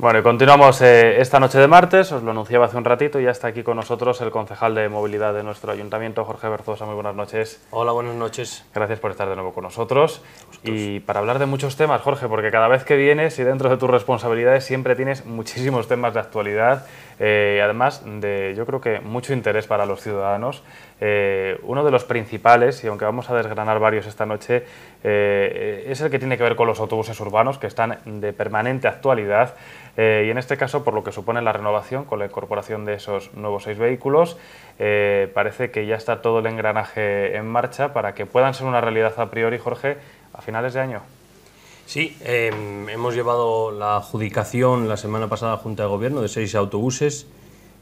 Bueno, y continuamos eh, esta noche de martes, os lo anunciaba hace un ratito, y ya está aquí con nosotros el concejal de movilidad de nuestro ayuntamiento, Jorge Berzosa, muy buenas noches. Hola, buenas noches. Gracias por estar de nuevo con nosotros. Y para hablar de muchos temas, Jorge, porque cada vez que vienes y dentro de tus responsabilidades siempre tienes muchísimos temas de actualidad y eh, además de, yo creo que, mucho interés para los ciudadanos. Eh, uno de los principales, y aunque vamos a desgranar varios esta noche, es el que tiene que ver con los autobuses urbanos que están de permanente actualidad. Eh, y en este caso por lo que supone la renovación con la incorporación de esos nuevos seis vehículos, eh, parece que ya está todo el engranaje en marcha para que puedan ser una realidad a priori, Jorge, a finales de año. Sí, em, hemos llevado la adjudicación la semana pasada a al Junta de Gobierno de seis autobuses,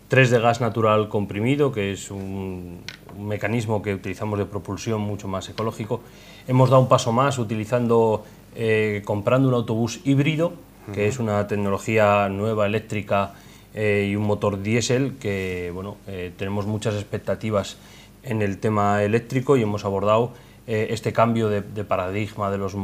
tres de gas natural comprimido, que es un, mecanismo que utilizamos de propulsión mucho más ecológico. Hemos dado un paso más utilizando, eh, comprando un autobús híbrido que es una tecnología nueva, eléctrica eh, y un motor diésel que, bueno, eh, tenemos muchas expectativas en el tema eléctrico y hemos abordado eh, este cambio de, paradigma de los,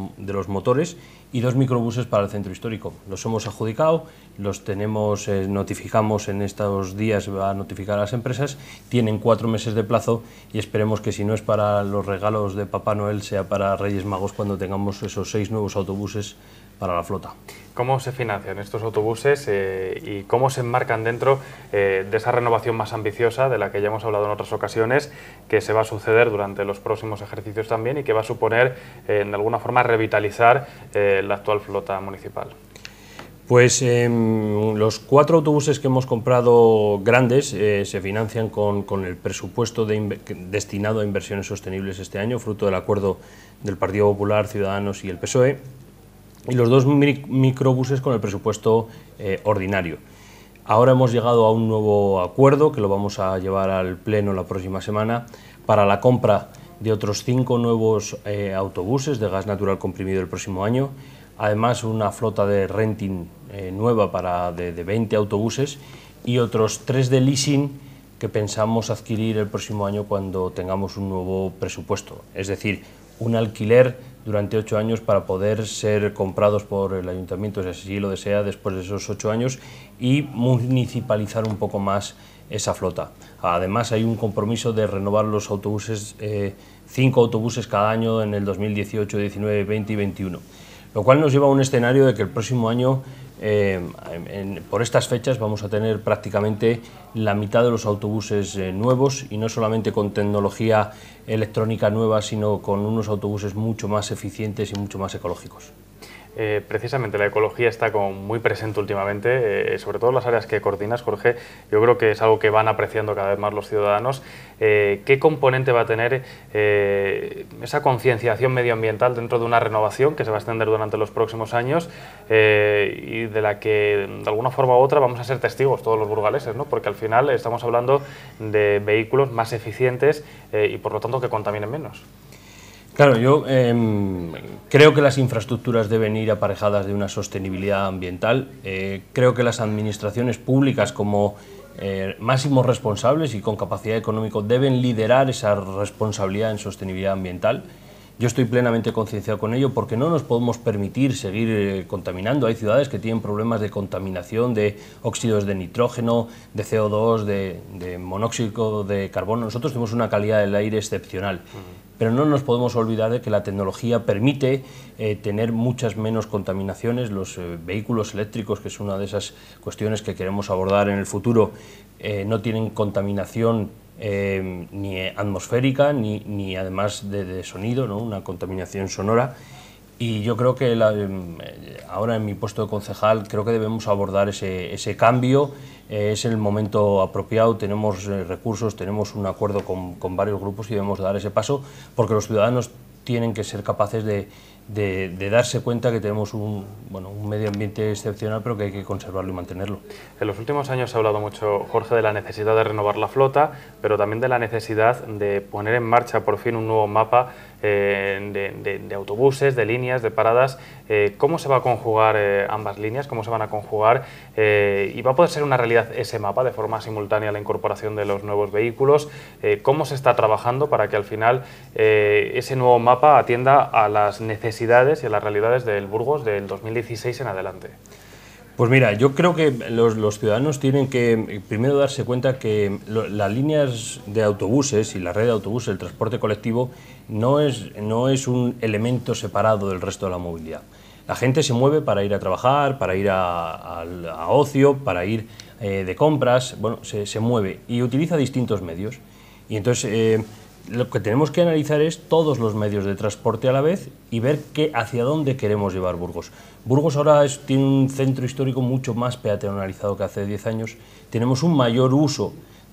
motores y dos microbuses para el centro histórico. Los hemos adjudicado, los tenemos, notificamos en estos días, va a notificar a las empresas, tienen cuatro meses de plazo y esperemos que si no es para los regalos de Papá Noel, sea para Reyes Magos cuando tengamos esos seis nuevos autobuses la flota. ¿Cómo se financian estos autobuses eh, y cómo se enmarcan dentro eh, de esa renovación más ambiciosa de la que ya hemos hablado en otras ocasiones, que se va a suceder durante los próximos ejercicios también y que va a suponer, eh, en alguna forma, revitalizar la actual flota municipal? Pues em, los cuatro autobuses que hemos comprado grandes se financian con, el presupuesto destinado a inversiones sostenibles este año, fruto del acuerdo del Partido Popular, Ciudadanos y el PSOE y los dos microbuses con el presupuesto eh, ordinario. Ahora hemos llegado a un nuevo acuerdo que lo vamos a llevar al Pleno la próxima semana para la compra de otros cinco nuevos eh, autobuses de gas natural comprimido el próximo año, además una flota de renting eh, nueva para de, de 20 autobuses y otros tres de leasing que pensamos adquirir el próximo año cuando tengamos un nuevo presupuesto, es decir, un alquiler durante ocho años para poder ser comprados por el ayuntamiento, si así lo desea, después de esos ocho años y municipalizar un poco más esa flota. Además hay un compromiso de renovar los autobuses, eh, cinco autobuses cada año en el 2018, 19, 20 y 21, lo cual nos lleva a un escenario de que el próximo año eh, por estas fechas vamos a tener prácticamente la mitad de los autobuses eh, nuevos y no solamente con tecnología electrónica nueva, sino con unos autobuses mucho más eficientes y mucho más ecológicos. Eh, precisamente la ecología está muy presente últimamente, eh, sobre todo en las áreas que coordinas, Jorge. Yo creo que es algo que van apreciando cada vez más los ciudadanos. Eh, ¿Qué componente va a tener esa concienciación medioambiental dentro de una renovación que se va a extender durante los próximos años y de la que de alguna forma u otra vamos a ser testigos todos los burgaleses? ¿no? Porque al final estamos hablando de vehículos más eficientes y por lo tanto que contaminen menos. Claro, yo em, creo que las infraestructuras deben ir aparejadas de una sostenibilidad ambiental. Eh, creo que las administraciones públicas como eh, máximos responsables y con capacidad económica deben liderar esa responsabilidad en sostenibilidad ambiental. Yo estoy plenamente concienciado con ello porque no nos podemos permitir seguir eh, contaminando. Hay ciudades que tienen problemas de contaminación de óxidos de nitrógeno, de CO2, de, monóxido de carbono. Nosotros tenemos una calidad del aire excepcional pero no nos podemos olvidar de que la tecnología permite eh, tener muchas menos contaminaciones. Los eh, vehículos eléctricos, que es una de esas cuestiones que queremos abordar en el futuro, eh, no tienen contaminación ni atmosférica ni, además de, de sonido, ¿no? una contaminación sonora. Y yo creo que em, eh, ahora en mi puesto de concejal creo que debemos abordar ese, cambio. Eh, es el momento apropiado, tenemos eh, recursos, tenemos un acuerdo con, varios grupos y debemos dar ese paso porque los ciudadanos tienen que ser capaces de, de, de darse cuenta que tenemos un, bueno, un medio ambiente excepcional pero que hay que conservarlo y mantenerlo. En los últimos años se ha hablado mucho, Jorge, de la necesidad de renovar la flota, pero también de la necesidad de poner en marcha por fin un nuevo mapa eh, de, autobuses, de líneas, de paradas. Eh, ¿Cómo se va a conjugar eh, ambas líneas? ¿Cómo se van a conjugar? ¿Y va a poder ser una realidad ese mapa de forma simultánea la incorporación de los nuevos vehículos? ¿Cómo se está trabajando para que al final ese nuevo mapa atienda a las necesidades y a las realidades del Burgos del 2016 en adelante? Pues mira, yo creo que los, ciudadanos tienen que eh, primero darse cuenta que las líneas de autobuses y la red de autobuses, el transporte colectivo, no es, no es un elemento separado del resto de la movilidad. La gente se mueve para ir a trabajar, para ir a, ocio, para ir eh, de compras, bueno, se, mueve y utiliza distintos medios. Y entonces eh, lo que tenemos que analizar es todos los medios de transporte a la vez y ver qué, hacia dónde queremos llevar Burgos. Burgos ahora tiene un centro histórico mucho más peatonalizado que hace 10 años, tenemos un mayor uso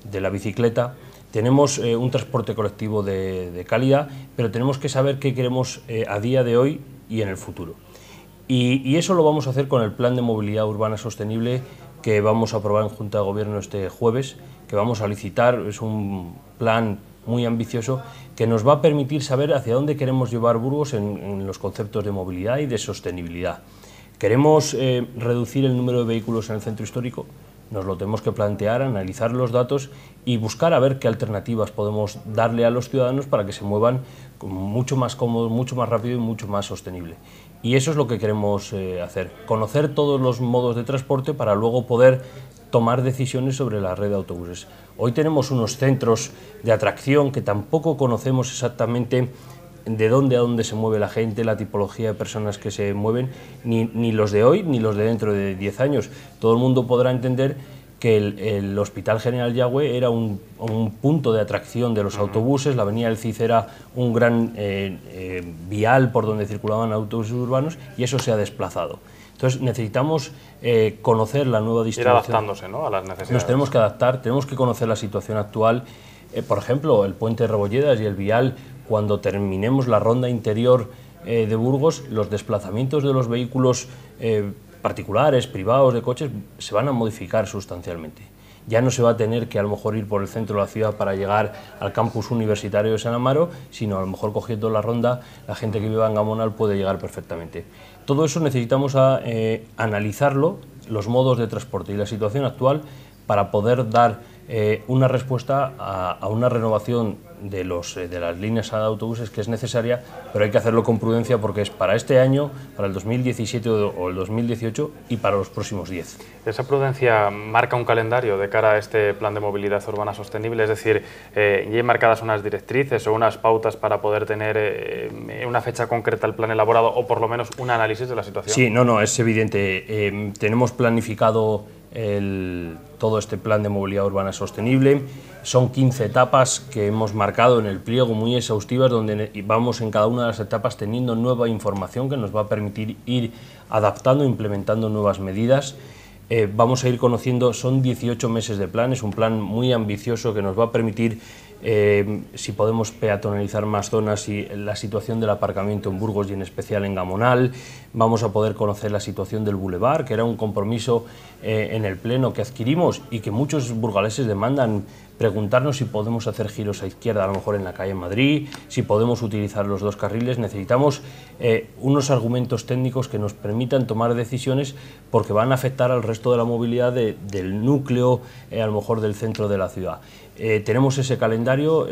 de la bicicleta, tenemos eh, un transporte colectivo de, calidad, pero tenemos que saber qué queremos eh, a día de hoy y en el futuro. Y, y eso lo vamos a hacer con el Plan de Movilidad Urbana Sostenible que vamos a aprobar en Junta de Gobierno este jueves, que vamos a licitar, es un plan muy ambicioso que nos va a permitir saber hacia dónde queremos llevar Burgos en, los conceptos de movilidad y de sostenibilidad. Queremos eh, reducir el número de vehículos en el centro histórico, nos lo tenemos que plantear, analizar los datos y buscar a ver qué alternativas podemos darle a los ciudadanos para que se muevan mucho más cómodo, mucho más rápido y mucho más sostenible. Y eso es lo que queremos eh, hacer, conocer todos los modos de transporte para luego poder tomar decisiones sobre la red de autobuses. Hoy tenemos unos centros de atracción que tampoco conocemos exactamente de dónde a dónde se mueve la gente, la tipología de personas que se mueven, ni, los de hoy ni los de dentro de 10 años. Todo el mundo podrá entender que el, Hospital General Yagüe era un, punto de atracción de los autobuses, la Avenida del CIC era un gran eh, eh, vial por donde circulaban autobuses urbanos y eso se ha desplazado. Entonces necesitamos eh, conocer la nueva distribución. adaptándose ¿no? a las necesidades. Nos tenemos que adaptar, tenemos que conocer la situación actual. por ejemplo, el puente de Rebolledas y el vial cuando terminemos la ronda interior eh, de Burgos, los desplazamientos de los vehículos eh, particulares, privados, de coches, se van a modificar sustancialmente. Ya no se va a tener que a lo mejor ir por el centro de la ciudad para llegar al campus universitario de San Amaro, sino a lo mejor cogiendo la ronda, la gente que viva en Gamonal puede llegar perfectamente. Todo eso necesitamos ah, eh, analizarlo, los modos de transporte y la situación actual, para poder dar una respuesta a, una renovación de, los, eh, de las líneas de autobuses que es necesaria, pero hay que hacerlo con prudencia porque es para este año, para el 2017 o el 2018 y para los próximos 10. Esa prudencia marca un calendario de cara a este plan de movilidad urbana sostenible, es decir, eh, ¿y hay marcadas unas directrices o unas pautas para poder tener eh, una fecha concreta el plan elaborado o por lo menos un análisis de la situación? Sí, no, no, es evidente. Em, tenemos planificado todo este plan de movilidad urbana sostenible. Son 15 etapas que hemos marcado en el pliego muy exhaustivas, donde vamos en cada una de las etapas teniendo nueva información que nos va a permitir ir adaptando, implementando nuevas medidas. Eh, vamos a ir conociendo, son 18 meses de plan, es un plan muy ambicioso que nos va a permitir, eh, si podemos peatonalizar más zonas y la situación del aparcamiento en Burgos y en especial en Gamonal, vamos a poder conocer la situación del bulevar, que era un compromiso eh, en el Pleno que adquirimos y que muchos burgaleses demandan preguntarnos si podemos hacer giros a izquierda, a lo mejor en la calle Madrid, si podemos utilizar los dos carriles. Necesitamos eh, unos argumentos técnicos que nos permitan tomar decisiones porque van a afectar al resto de la movilidad del núcleo, eh, a lo mejor del centro de la ciudad. Eh, tenemos ese calendario,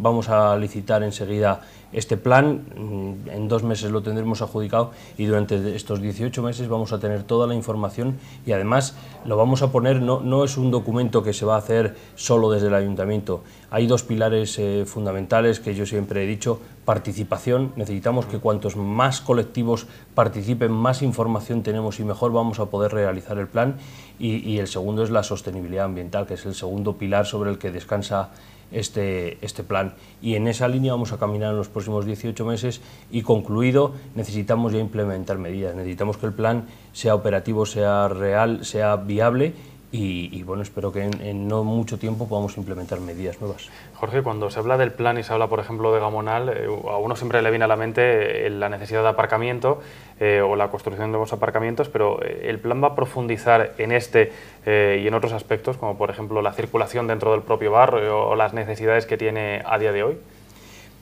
vamos a licitar enseguida este plan mm, en dos meses lo tendremos adjudicado y durante estos 18 meses vamos a tener toda la información y además lo vamos a poner, no, no es un documento que se va a hacer solo desde el ayuntamiento. Hay dos pilares eh, fundamentales que yo siempre he dicho, participación, necesitamos que cuantos más colectivos participen, más información tenemos y mejor vamos a poder realizar el plan y, y el segundo es la sostenibilidad ambiental, que es el segundo pilar sobre el que descansa este, este, plan. Y en esa línea vamos a caminar en los próximos 18 meses y concluido necesitamos ya implementar medidas, necesitamos que el plan sea operativo, sea real, sea viable y, bueno, espero que en, no mucho tiempo podamos implementar medidas nuevas. Jorge, cuando se habla del plan y se habla, por ejemplo, de Gamonal, eh, a uno siempre le viene a la mente eh, la necesidad de aparcamiento eh, o la construcción de nuevos aparcamientos, pero el plan va a profundizar en este y en otros aspectos, como por ejemplo la circulación dentro del propio barrio o, las necesidades que tiene a día de hoy.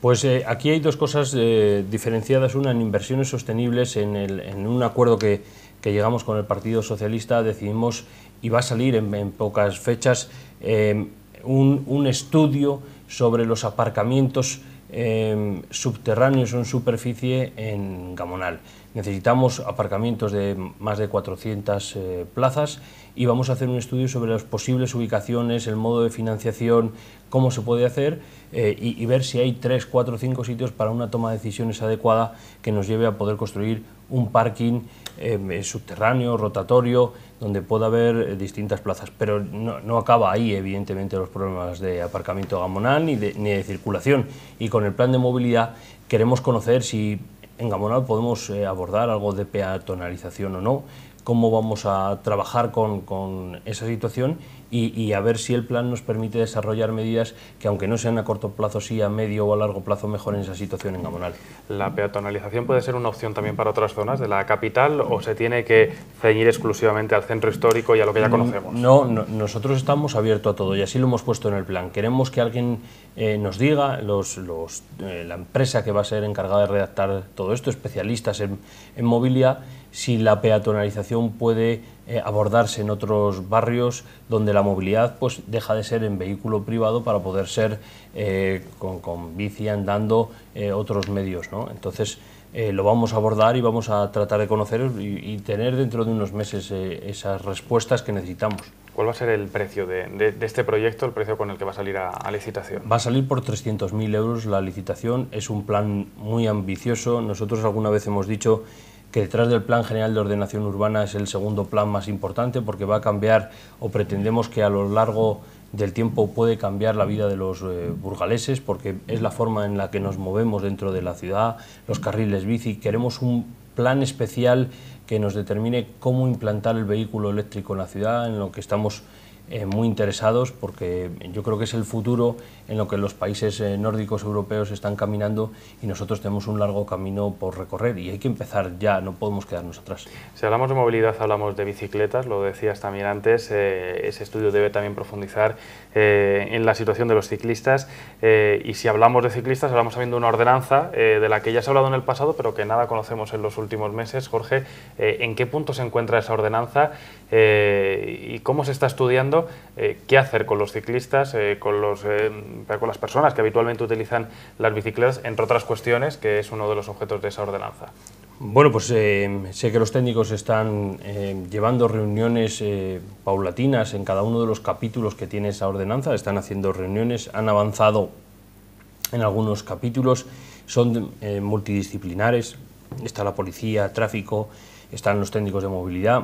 Pues aquí hay dos cosas diferenciadas, una en inversiones sostenibles, en, en un acuerdo que, que llegamos con el Partido Socialista decidimos, y va a salir en, pocas fechas, eh, un, estudio sobre los aparcamientos eh, subterráneos en superficie en Gamonal. Necesitamos aparcamientos de más de 400 eh, plazas y vamos a hacer un estudio sobre las posibles ubicaciones, el modo de financiación, cómo se puede hacer eh, y, ver si hay 3, 4, 5 sitios para una toma de decisiones adecuada que nos lleve a poder construir un parking eh, subterráneo, rotatorio, donde pueda haber distintas plazas. Pero no, acaba ahí, evidentemente, los problemas de aparcamiento gamonán... ni de, ni de circulación. Y con el plan de movilidad queremos conocer si en Gamonal podemos eh, abordar algo de peatonalización o no, cómo vamos a trabajar con esa situación y, a ver si el plan nos permite desarrollar medidas que, aunque no sean a corto plazo, sí a medio o a largo plazo, mejoren esa situación en Gamonal. ¿La peatonalización puede ser una opción también para otras zonas de la capital o se tiene que ceñir exclusivamente al centro histórico y a lo que ya mm, conocemos? No, nosotros estamos abiertos a todo y así lo hemos puesto en el plan. Queremos que alguien eh, nos diga, los, eh, la empresa que va a ser encargada de redactar todo esto, especialistas en, en movilidad, si la peatonalización puede eh, abordarse en otros barrios donde la movilidad pues, deja de ser en vehículo privado para poder ser eh, con, bici, andando, eh, otros medios. ¿no? Entonces, lo vamos a abordar y vamos a tratar de conocer y, tener dentro de unos meses esas respuestas que necesitamos. ¿Cuál va a ser el precio de, este proyecto, el precio con el que va a salir a, a licitación? Va a salir por 300.000 euros la licitación, es un plan muy ambicioso, nosotros alguna vez hemos dicho que detrás del Plan General de Ordenación Urbana es el segundo plan más importante porque va a cambiar o pretendemos que a lo largo del tiempo puede cambiar la vida de los eh, burgaleses porque es la forma en la que nos movemos dentro de la ciudad, los carriles bici, queremos un plan especial que nos determine cómo implantar el vehículo eléctrico en la ciudad, en lo que estamos eh, muy interesados porque yo creo que es el futuro en lo que los países eh, nórdicos europeos están caminando y nosotros tenemos un largo camino por recorrer y hay que empezar ya, no podemos quedarnos atrás. Si hablamos de movilidad, hablamos de bicicletas, lo decías también antes, eh, ese estudio debe también profundizar en la situación de los ciclistas y si hablamos de ciclistas, hablamos también de una ordenanza de la que ya se ha hablado en el pasado pero que nada conocemos en los últimos meses. Jorge, ¿en qué punto se encuentra esa ordenanza y cómo se está estudiando eh, qué hacer con los ciclistas, eh, eh, mm, con las personas que habitualmente utilizan las bicicletas, entre otras cuestiones, que es uno de los objetos de esa ordenanza. Bueno, pues sé que los técnicos están llevando reuniones paulatinas en cada uno de los capítulos que tiene esa ordenanza, están haciendo reuniones, han avanzado en algunos capítulos, son multidisciplinares, está la policía, tráfico, están los técnicos de movilidad,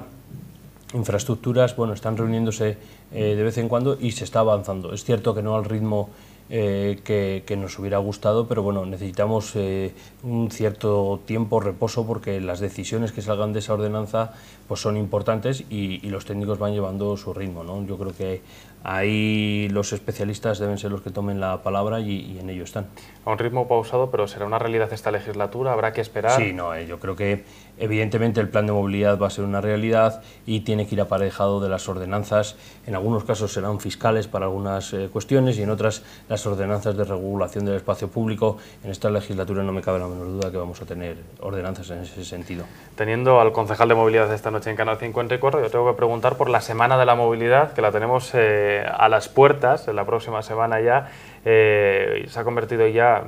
infraestructuras, bueno, están reuniéndose eh, de vez en cuando y se está avanzando. Es cierto que no al ritmo eh, que, nos hubiera gustado, pero bueno, necesitamos eh, un cierto tiempo, reposo, porque las decisiones que salgan de esa ordenanza pues son importantes y, los técnicos van llevando su ritmo. ¿no? Yo creo que ahí los especialistas deben ser los que tomen la palabra y, en ello están. A un ritmo pausado, pero será una realidad esta legislatura, habrá que esperar. Sí, no, yo creo que Evidentemente el plan de movilidad va a ser una realidad y tiene que ir aparejado de las ordenanzas, en algunos casos serán fiscales para algunas eh, cuestiones y en otras las ordenanzas de regulación del espacio público. En esta legislatura no me cabe la menor duda que vamos a tener ordenanzas en ese sentido. Teniendo al concejal de movilidad esta noche en Canal y 54, yo tengo que preguntar por la Semana de la Movilidad, que la tenemos eh, a las puertas, en la próxima semana ya, eh, se ha convertido ya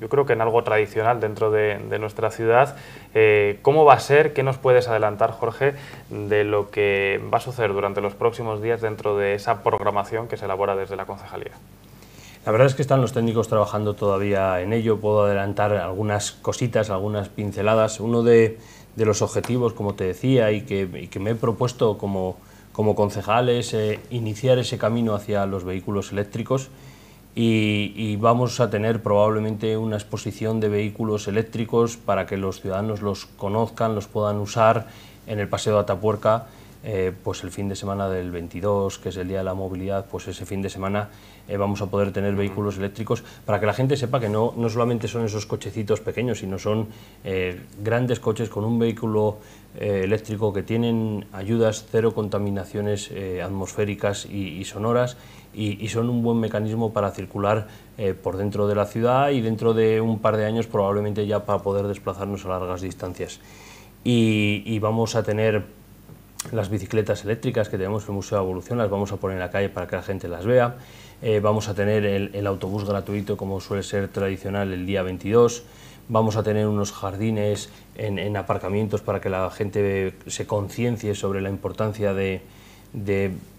yo creo que en algo tradicional dentro de, nuestra ciudad. Eh, ¿Cómo va a ser? ¿Qué nos puedes adelantar, Jorge, de lo que va a suceder durante los próximos días dentro de esa programación que se elabora desde la concejalía? La verdad es que están los técnicos trabajando todavía en ello. Puedo adelantar algunas cositas, algunas pinceladas. Uno de, los objetivos, como te decía, y que, me he propuesto como, concejal es eh, iniciar ese camino hacia los vehículos eléctricos y, vamos a tener probablemente una exposición de vehículos eléctricos para que los ciudadanos los conozcan, los puedan usar en el Paseo de Atapuerca, eh, pues el fin de semana del 22, que es el Día de la Movilidad, pues ese fin de semana eh, vamos a poder tener vehículos eléctricos para que la gente sepa que no, no solamente son esos cochecitos pequeños, sino son eh, grandes coches con un vehículo eléctrico que tienen ayudas, cero contaminaciones atmosféricas y sonoras y, son un buen mecanismo para circular eh, por dentro de la ciudad y dentro de un par de años probablemente ya para poder desplazarnos a largas distancias. Y, vamos a tener las bicicletas eléctricas que tenemos en el Museo de Evolución, las vamos a poner en la calle para que la gente las vea. Eh, vamos a tener el, autobús gratuito como suele ser tradicional el día 22 vamos a tener unos jardines en, aparcamientos para que la gente se conciencie sobre la importancia de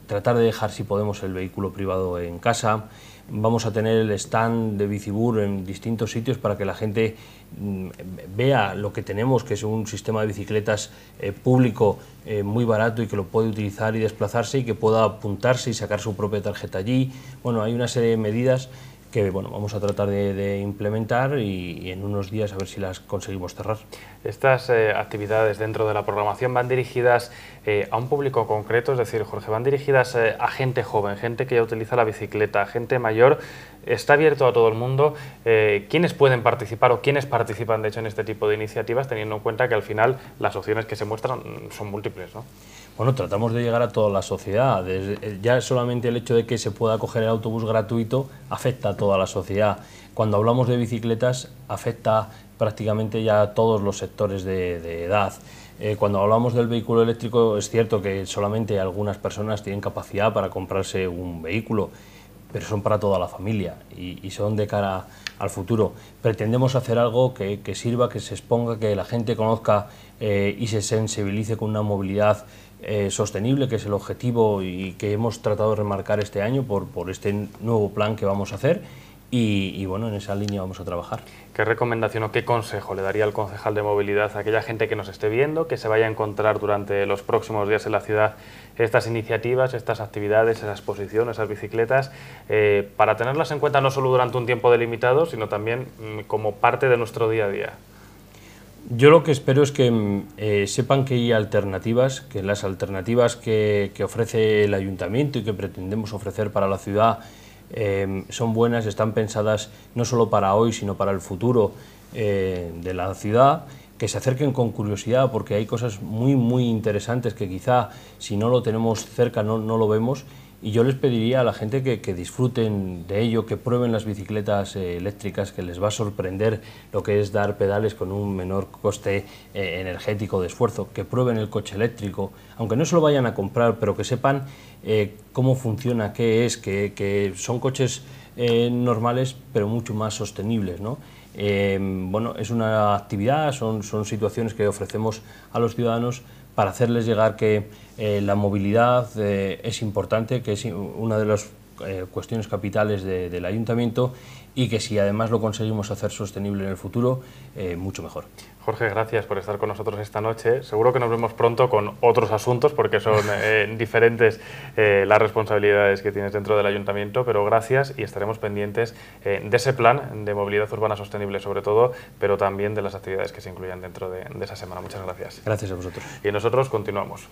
tratar de dejar si podemos el vehículo privado en casa, vamos a tener el stand de Bicibur en distintos sitios para que la gente mm, vea lo que tenemos, que es un sistema de bicicletas eh, público eh, muy barato y que lo puede utilizar y desplazarse y que pueda apuntarse y sacar su propia tarjeta allí. Bueno, hay una serie de medidas que bueno, vamos a tratar de, implementar y, en unos días a ver si las conseguimos cerrar. Estas eh, actividades dentro de la programación van dirigidas eh, a un público concreto, es decir, Jorge, van dirigidas eh, a gente joven, gente que ya utiliza la bicicleta, gente mayor, está abierto a todo el mundo. ¿Quiénes pueden participar o quiénes participan de hecho en este tipo de iniciativas, teniendo en cuenta que al final las opciones que se muestran son múltiples? ¿no? Bueno, tratamos de llegar a toda la sociedad. Eh, ya solamente el hecho de que se pueda coger el autobús gratuito afecta a toda la sociedad. Cuando hablamos de bicicletas, afecta prácticamente ya a todos los sectores de, edad. Eh, cuando hablamos del vehículo eléctrico, es cierto que solamente algunas personas tienen capacidad para comprarse un vehículo, pero son para toda la familia y, son de cara al futuro. Pretendemos hacer algo que, sirva, que se exponga, que la gente conozca eh, y se sensibilice con una movilidad eh, sostenible, que es el objetivo y que hemos tratado de remarcar este año por, este nuevo plan que vamos a hacer. Y, bueno, en esa línea vamos a trabajar. ¿Qué recomendación o qué consejo le daría al concejal de movilidad a aquella gente que nos esté viendo, que se vaya a encontrar durante los próximos días en la ciudad estas iniciativas, estas actividades, esas exposiciones, esas bicicletas, eh, para tenerlas en cuenta no solo durante un tiempo delimitado, sino también mm, como parte de nuestro día a día? Yo lo que espero es que mm, eh, sepan que hay alternativas, que las alternativas que, ofrece el ayuntamiento y que pretendemos ofrecer para la ciudad em, son buenas, están pensadas no solo para hoy, sino para el futuro eh, de la ciudad, que se acerquen con curiosidad, porque hay cosas muy, muy interesantes que quizá si no lo tenemos cerca no, no lo vemos y yo les pediría a la gente que, disfruten de ello, que prueben las bicicletas eh, eléctricas, que les va a sorprender lo que es dar pedales con un menor coste eh, energético de esfuerzo, que prueben el coche eléctrico, aunque no se lo vayan a comprar, pero que sepan eh, cómo funciona, qué es, que, que son coches normales pero mucho más sostenibles. ¿no? Em, bueno, es una actividad, son, son situaciones que ofrecemos a los ciudadanos para hacerles llegar que eh, la movilidad eh, es importante, que es una de las eh, cuestiones capitales del ayuntamiento y que si además lo conseguimos hacer sostenible en el futuro, eh, mucho mejor. Jorge, gracias por estar con nosotros esta noche. Seguro que nos vemos pronto con otros asuntos porque son eh, diferentes las responsabilidades que tienes dentro del ayuntamiento, pero gracias y estaremos pendientes de ese plan de movilidad urbana sostenible sobre todo, pero también de las actividades que se incluyan dentro de esa semana. Muchas gracias. Gracias a vosotros. Y nosotros continuamos.